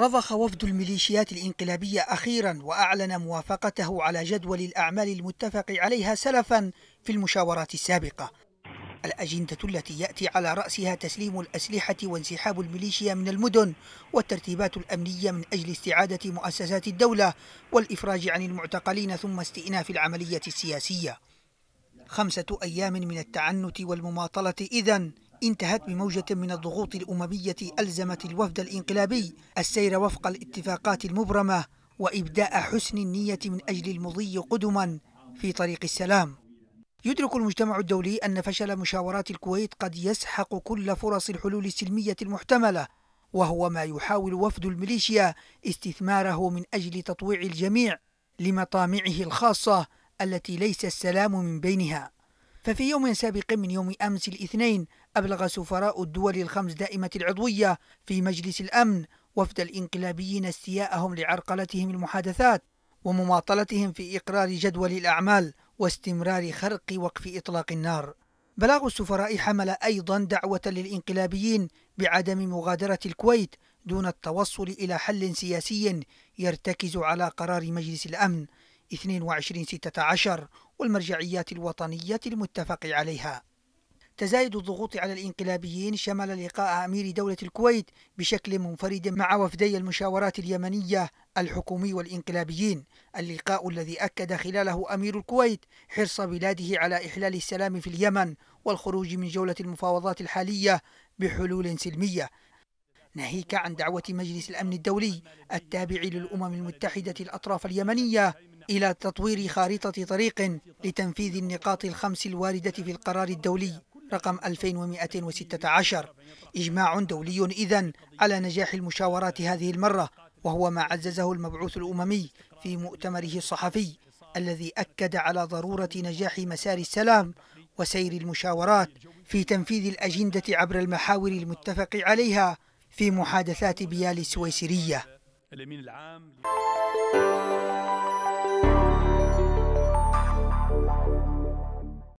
رضخ وفد الميليشيات الانقلابية أخيرا وأعلن موافقته على جدول الأعمال المتفق عليها سلفا في المشاورات السابقة الأجندة التي يأتي على رأسها تسليم الأسلحة وانسحاب الميليشيا من المدن والترتيبات الأمنية من أجل استعادة مؤسسات الدولة والإفراج عن المعتقلين ثم استئناف العملية السياسية خمسة أيام من التعنت والمماطلة إذن انتهت بموجة من الضغوط الأممية ألزمت الوفد الإنقلابي السير وفق الاتفاقات المبرمة وإبداء حسن النية من أجل المضي قدما في طريق السلام يدرك المجتمع الدولي أن فشل مشاورات الكويت قد يسحق كل فرص الحلول السلمية المحتملة وهو ما يحاول وفد الميليشيا استثماره من أجل تطويع الجميع لمطامعه الخاصة التي ليس السلام من بينها ففي يوم سابق من يوم أمس الاثنين أبلغ سفراء الدول الخمس دائمة العضوية في مجلس الأمن وفد الإنقلابيين استياءهم لعرقلتهم المحادثات ومماطلتهم في إقرار جدول الأعمال واستمرار خرق وقف إطلاق النار بلاغ السفراء حمل أيضا دعوة للإنقلابيين بعدم مغادرة الكويت دون التوصل إلى حل سياسي يرتكز على قرار مجلس الأمن 22 16 والمرجعيات الوطنية المتفق عليها تزايد الضغوط على الانقلابيين شمل لقاء أمير دولة الكويت بشكل منفرد مع وفدي المشاورات اليمنية الحكومي والإنقلابيين اللقاء الذي أكد خلاله أمير الكويت حرص بلاده على إحلال السلام في اليمن والخروج من جولة المفاوضات الحالية بحلول سلمية ناهيك عن دعوة مجلس الأمن الدولي التابع للأمم المتحدة الأطراف اليمنية إلى تطوير خارطة طريق لتنفيذ النقاط الخمس الواردة في القرار الدولي رقم 2216 إجماع دولي إذن على نجاح المشاورات هذه المرة وهو ما عززه المبعوث الأممي في مؤتمره الصحفي الذي أكد على ضرورة نجاح مسار السلام وسير المشاورات في تنفيذ الأجندة عبر المحاور المتفق عليها في محادثات بيالي السويسرية الامين العام